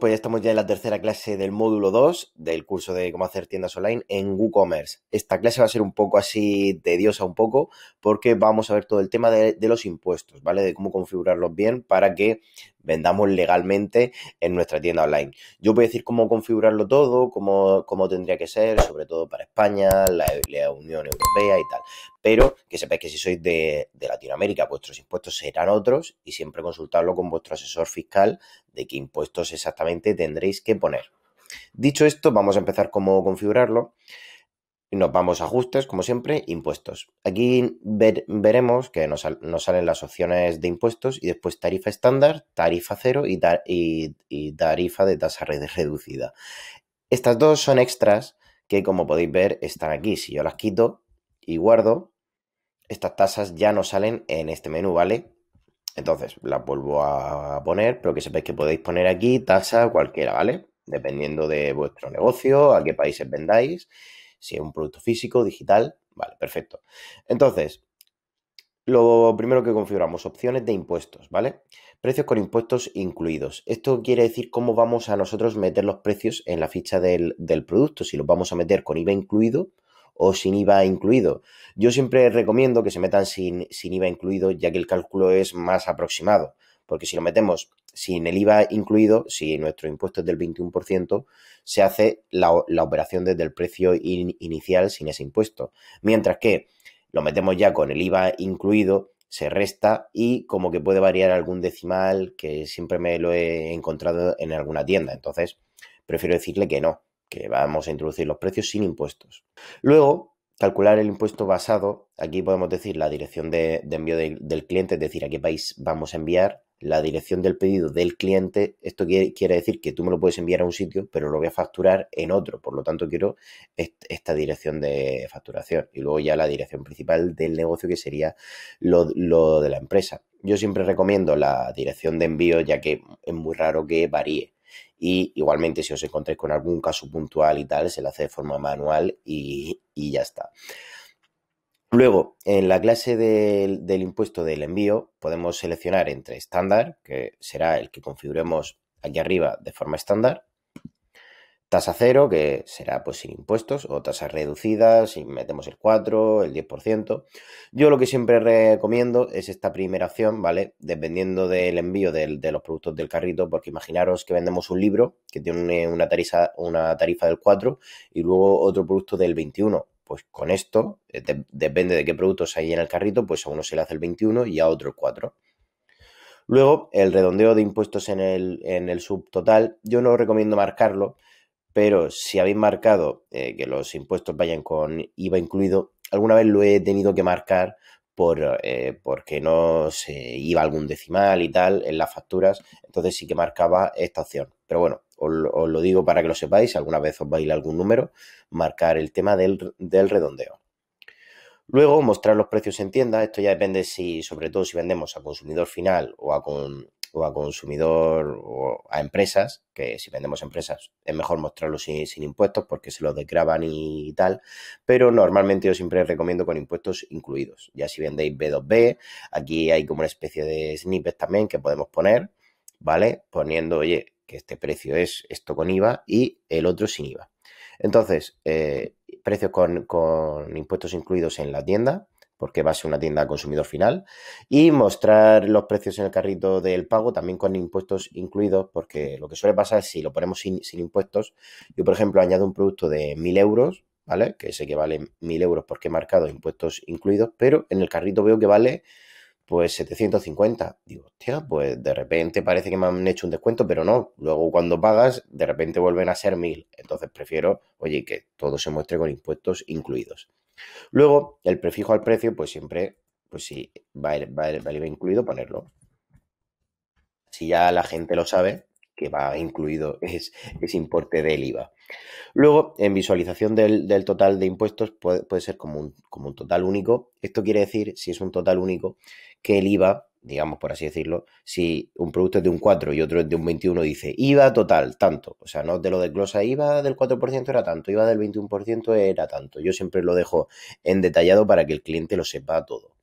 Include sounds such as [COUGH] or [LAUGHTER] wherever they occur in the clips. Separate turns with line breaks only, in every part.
Pues ya estamos ya en la tercera clase del módulo 2 del curso de cómo hacer tiendas online en WooCommerce. Esta clase va a ser un poco así tediosa un poco porque vamos a ver todo el tema de los impuestos, ¿vale? De cómo configurarlos bien para que vendamos legalmente en nuestra tienda online. Yo voy a decir cómo configurarlo todo, cómo, tendría que ser, sobre todo para España, la, Unión Europea y tal. Pero que sepáis que si sois de, Latinoamérica, vuestros impuestos serán otros y siempre consultadlo con vuestro asesor fiscal de qué impuestos exactamente tendréis que poner. Dicho esto, vamos a empezar cómo configurarlo nos vamos a ajustes, como siempre, impuestos. Aquí veremos que nos, salen las opciones de impuestos y después tarifa estándar, tarifa cero y, y tarifa de tasa reducida. Estas dos son extras que, como podéis ver, están aquí. Si yo las quito y guardo, estas tasas ya no salen en este menú, ¿vale? Entonces, las vuelvo a poner, pero que sepáis que podéis poner aquí tasa cualquiera, ¿vale? Dependiendo de vuestro negocio, a qué países vendáis si es un producto físico, digital, vale, perfecto. Entonces, lo primero que configuramos, opciones de impuestos, ¿vale? Precios con impuestos incluidos. Esto quiere decir cómo vamos a nosotros meter los precios en la ficha del, del producto, si los vamos a meter con IVA incluido o sin IVA incluido. Yo siempre recomiendo que se metan sin, sin IVA incluido, ya que el cálculo es más aproximado, porque si lo metemos sin el IVA incluido, si nuestro impuesto es del 21%, se hace la, operación desde el precio inicial sin ese impuesto. Mientras que lo metemos ya con el IVA incluido, se resta y como que puede variar algún decimal que siempre me lo he encontrado en alguna tienda. Entonces, prefiero decirle que no, que vamos a introducir los precios sin impuestos. Luego, calcular el impuesto basado, aquí podemos decir la dirección de, envío del cliente, es decir, a qué país vamos a enviar, la dirección del pedido del cliente, esto quiere, decir que tú me lo puedes enviar a un sitio, pero lo voy a facturar en otro, por lo tanto quiero esta dirección de facturación y luego ya la dirección principal del negocio que sería lo de la empresa. Yo siempre recomiendo la dirección de envío ya que es muy raro que varíe. Y igualmente, si os encontréis con algún caso puntual y tal, se lo hace de forma manual y, ya está. Luego, en la clase del, del impuesto del envío, podemos seleccionar entre estándar, que será el que configuremos aquí arriba de forma estándar, Tasa cero, que será pues sin impuestos, o tasas reducidas, si metemos el 4, el 10%. Yo lo que siempre recomiendo es esta primera opción, ¿vale? Dependiendo del envío de los productos del carrito, porque imaginaros que vendemos un libro que tiene una tarifa, una tarifa del 4 y luego otro producto del 21. Pues con esto, eh, depende de qué productos hay en el carrito, pues a uno se le hace el 21 y a otro el 4. Luego, el redondeo de impuestos en el, en el subtotal, yo no recomiendo marcarlo pero si habéis marcado eh, que los impuestos vayan con IVA incluido, alguna vez lo he tenido que marcar por, eh, porque no se iba algún decimal y tal en las facturas, entonces sí que marcaba esta opción. Pero bueno, os, lo digo para que lo sepáis, alguna vez os va a ir algún número, marcar el tema del, redondeo. Luego, mostrar los precios en tienda. Esto ya depende si, sobre todo, si vendemos a consumidor final o a, con, o a consumidor o a empresas, que si vendemos empresas es mejor mostrarlo sin, impuestos porque se los desgraban y tal, pero normalmente yo siempre recomiendo con impuestos incluidos. Ya si vendéis B2B, aquí hay como una especie de snippet también que podemos poner, ¿vale? Poniendo, oye, que este precio es esto con IVA y el otro sin IVA. Entonces, eh, precios con, con impuestos incluidos en la tienda porque va a ser una tienda consumidor final, y mostrar los precios en el carrito del pago, también con impuestos incluidos, porque lo que suele pasar es si lo ponemos sin, impuestos, yo por ejemplo añado un producto de 1.000 euros, ¿vale? Que sé que vale 1.000 euros porque he marcado impuestos incluidos, pero en el carrito veo que vale pues 750. Digo, hostia, pues de repente parece que me han hecho un descuento, pero no. Luego cuando pagas, de repente vuelven a ser 1.000. Entonces prefiero, oye, que todo se muestre con impuestos incluidos. Luego, el prefijo al precio, pues siempre, pues si va el, IVA incluido, ponerlo. Si ya la gente lo sabe, que va incluido [LAUGHS] es, ese importe del IVA. Luego, en visualización del, total de impuestos puede, ser como un, como un, total único. Esto quiere decir, si es un total único, que el IVA digamos por así decirlo, si un producto es de un 4 y otro es de un 21, dice IVA total, tanto. O sea, no te lo desglosa, IVA del 4% era tanto, IVA del 21% era tanto. Yo siempre lo dejo en detallado para que el cliente lo sepa todo.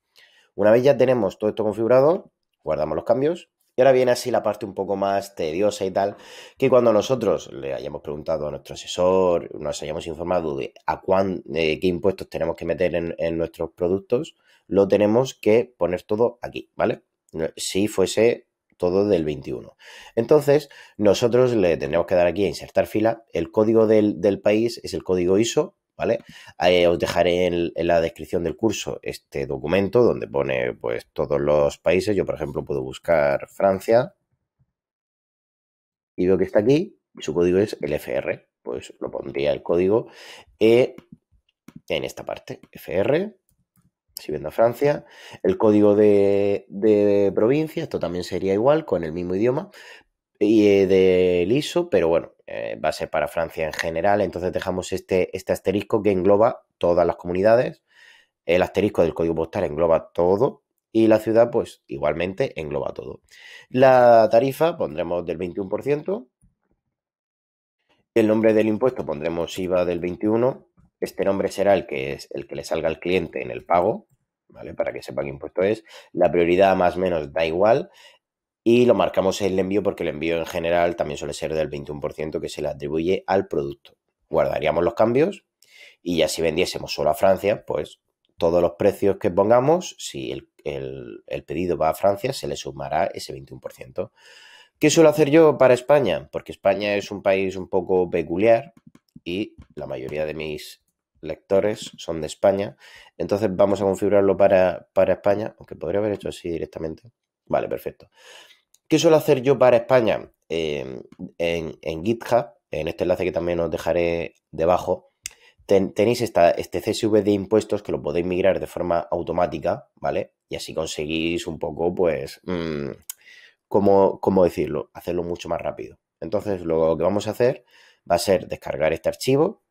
Una vez ya tenemos todo esto configurado, guardamos los cambios. Y ahora viene así la parte un poco más tediosa y tal, que cuando nosotros le hayamos preguntado a nuestro asesor, nos hayamos informado de a cuán, qué impuestos tenemos que meter en, en nuestros productos, lo tenemos que poner todo aquí, ¿vale? Eh, si fuese todo del 21. Entonces, nosotros le tendremos que dar aquí a insertar fila. El código del, país es el código ISO, ¿vale? os dejaré en, la descripción del curso este documento donde pone pues todos los países. Yo, por ejemplo, puedo buscar Francia y veo que está aquí. Su código es el FR, Pues lo pondría el código e en esta parte, FR si viendo a Francia. El código de, provincia, esto también sería igual, con el mismo idioma, y eh, del ISO, pero bueno, eh, va a ser para Francia en general. Entonces dejamos este, este asterisco que engloba todas las comunidades. El asterisco del código postal engloba todo, y la ciudad, pues igualmente engloba todo. La tarifa pondremos del 21%. El nombre del impuesto pondremos IVA del 21%. Este nombre será el que, es, el que le salga al cliente en el pago, ¿vale? Para que sepa qué impuesto es. La prioridad más o menos da igual. Y lo marcamos en el envío porque el envío en general también suele ser del 21% que se le atribuye al producto. Guardaríamos los cambios y ya si vendiésemos solo a Francia, pues todos los precios que pongamos, si el, el pedido va a Francia, se le sumará ese 21%. ¿Qué suelo hacer yo para España? Porque España es un país un poco peculiar y la mayoría de mis lectores son de España. Entonces vamos a configurarlo para, para España, aunque podría haber hecho así directamente. Vale, perfecto. ¿Qué suelo hacer yo para España? Em, en, GitHub, en este enlace que también os dejaré debajo, tenéis esta, este CSV de impuestos que lo podéis migrar de forma automática, ¿vale? Y así conseguís un poco, pues, mm, como ¿cómo decirlo? Hacerlo mucho más rápido. Entonces, lo que vamos a hacer va a ser descargar este archivo,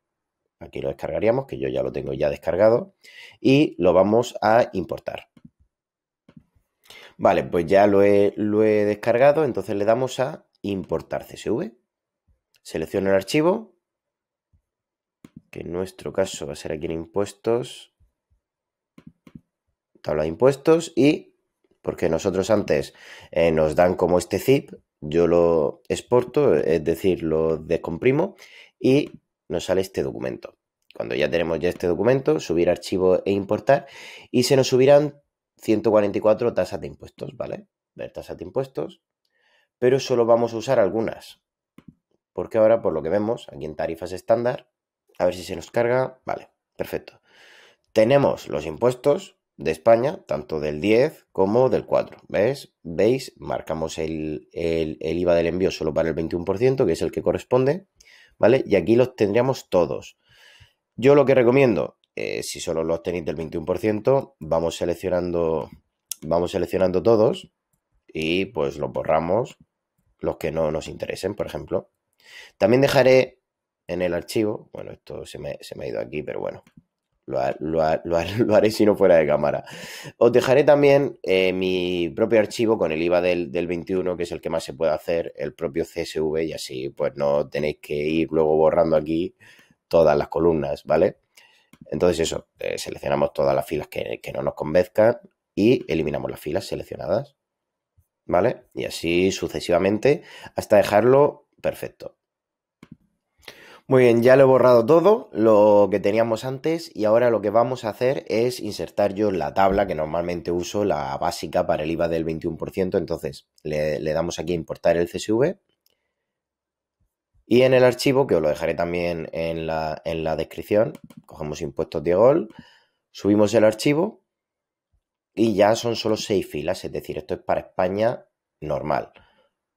Aquí lo descargaríamos, que yo ya lo tengo ya descargado, y lo vamos a importar. Vale, pues ya lo he, descargado, entonces le damos a importar CSV. Selecciono el archivo, que en nuestro caso va a ser aquí en impuestos, tabla de impuestos, y porque nosotros antes eh, nos dan como este zip, yo lo exporto, es decir, lo descomprimo y nos sale este documento. Cuando ya tenemos ya este documento, subir archivo e importar y se nos subirán 144 tasas de impuestos, ¿vale? Ver tasas de impuestos, pero solo vamos a usar algunas. Porque ahora, por lo que vemos, aquí en tarifas estándar, a ver si se nos carga, vale, perfecto. Tenemos los impuestos de España, tanto del 10 como del 4, ¿ves? ¿Veis? Marcamos el IVA del envío solo para el 21%, que es el que corresponde, ¿vale? Y aquí los tendríamos todos. Yo lo que recomiendo, eh, si solo los tenéis del 21%, vamos seleccionando, vamos seleccionando todos y pues los borramos los que no nos interesen, por ejemplo. También dejaré en el archivo, bueno, esto se me, se me ha ido aquí, pero bueno, [LAUGHS] Lo, haré si no fuera de cámara. Os dejaré también eh, mi propio archivo con el IVA del, 21, que es el que más se puede hacer, el propio CSV, y así pues no tenéis que ir luego borrando aquí todas las columnas, ¿vale? Entonces eso, eh, seleccionamos todas las filas que, que no nos convenzcan y eliminamos las filas seleccionadas, ¿vale? Y así sucesivamente hasta dejarlo perfecto. Muy bien, ya lo he borrado todo, lo que teníamos antes, y ahora lo que vamos a hacer es insertar yo la tabla que normalmente uso, la básica para el IVA del 21%, entonces le, damos aquí a importar el CSV, y en el archivo, que os lo dejaré también en la, descripción, cogemos impuestos de gol, subimos el archivo, y ya son solo seis filas, es decir, esto es para España normal.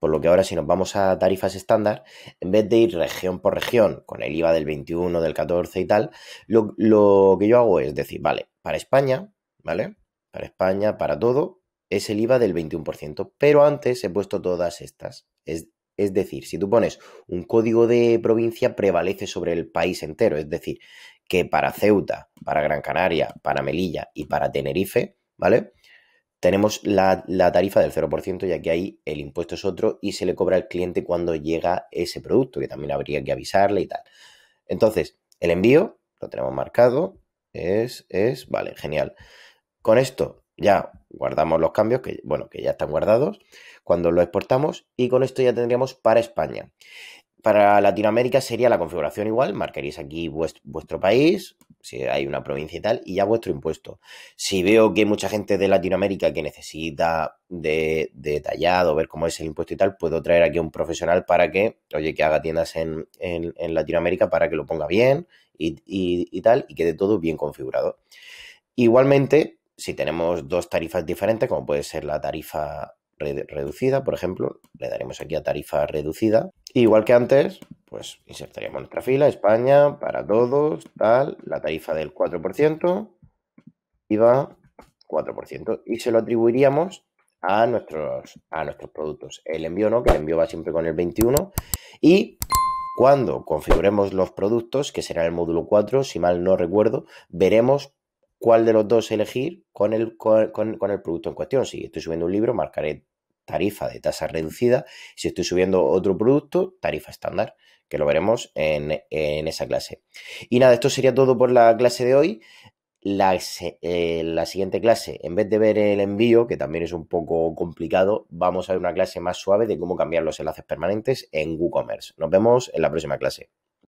Por lo que ahora si nos vamos a tarifas estándar, en vez de ir región por región, con el IVA del 21, del 14 y tal, lo, que yo hago es decir, vale, para España, ¿vale? Para España, para todo, es el IVA del 21%. Pero antes he puesto todas estas. Es, es decir, si tú pones un código de provincia, prevalece sobre el país entero. Es decir, que para Ceuta, para Gran Canaria, para Melilla y para Tenerife, ¿vale? tenemos la, tarifa del 0%, ya que ahí el impuesto es otro y se le cobra al cliente cuando llega ese producto, que también habría que avisarle y tal. Entonces, el envío, lo tenemos marcado, es, es, vale, genial. Con esto ya guardamos los cambios, que bueno, que ya están guardados, cuando lo exportamos y con esto ya tendríamos para España. Para Latinoamérica sería la configuración igual, marcaréis aquí vuestro, país, si hay una provincia y tal, y ya vuestro impuesto. Si veo que hay mucha gente de Latinoamérica que necesita de, detallado, ver cómo es el impuesto y tal, puedo traer aquí a un profesional para que, oye, que haga tiendas en, Latinoamérica para que lo ponga bien y tal, y quede todo bien configurado. Igualmente, si tenemos dos tarifas diferentes, como puede ser la tarifa reducida, por ejemplo, le daremos aquí a tarifa reducida. Igual que antes, pues insertaríamos nuestra fila, España, para todos, tal, la tarifa del 4%, IVA 4%, y se lo atribuiríamos a nuestros, a nuestros productos. El envío no, que el envío va siempre con el 21, y cuando configuremos los productos, que será el módulo 4, si mal no recuerdo, veremos cuál de los dos elegir con el, con, con el producto en cuestión. Si estoy subiendo un libro, marcaré tarifa de tasa reducida. Si estoy subiendo otro producto, tarifa estándar, que lo veremos en, esa clase. Y nada, esto sería todo por la clase de hoy. La, eh, la, siguiente clase, en vez de ver el envío, que también es un poco complicado, vamos a ver una clase más suave de cómo cambiar los enlaces permanentes en WooCommerce. Nos vemos en la próxima clase.